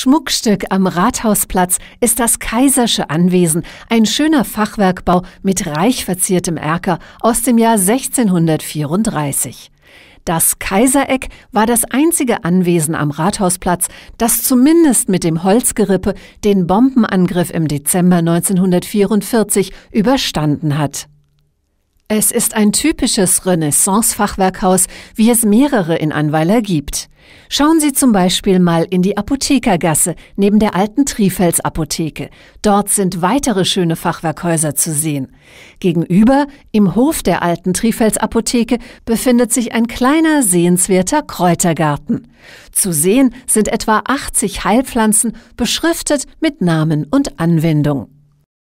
Schmuckstück am Rathausplatz ist das Kaisersche Anwesen, ein schöner Fachwerkbau mit reich verziertem Erker aus dem Jahr 1634. Das Kaisereck war das einzige Anwesen am Rathausplatz, das zumindest mit dem Holzgerippe den Bombenangriff im Dezember 1944 überstanden hat. Es ist ein typisches Renaissance-Fachwerkhaus, wie es mehrere in Anweiler gibt. Schauen Sie zum Beispiel mal in die Apothekergasse neben der alten Trifels Apotheke. Dort sind weitere schöne Fachwerkhäuser zu sehen. Gegenüber, im Hof der alten Trifels Apotheke, befindet sich ein kleiner, sehenswerter Kräutergarten. Zu sehen sind etwa 80 Heilpflanzen, beschriftet mit Namen und Anwendung.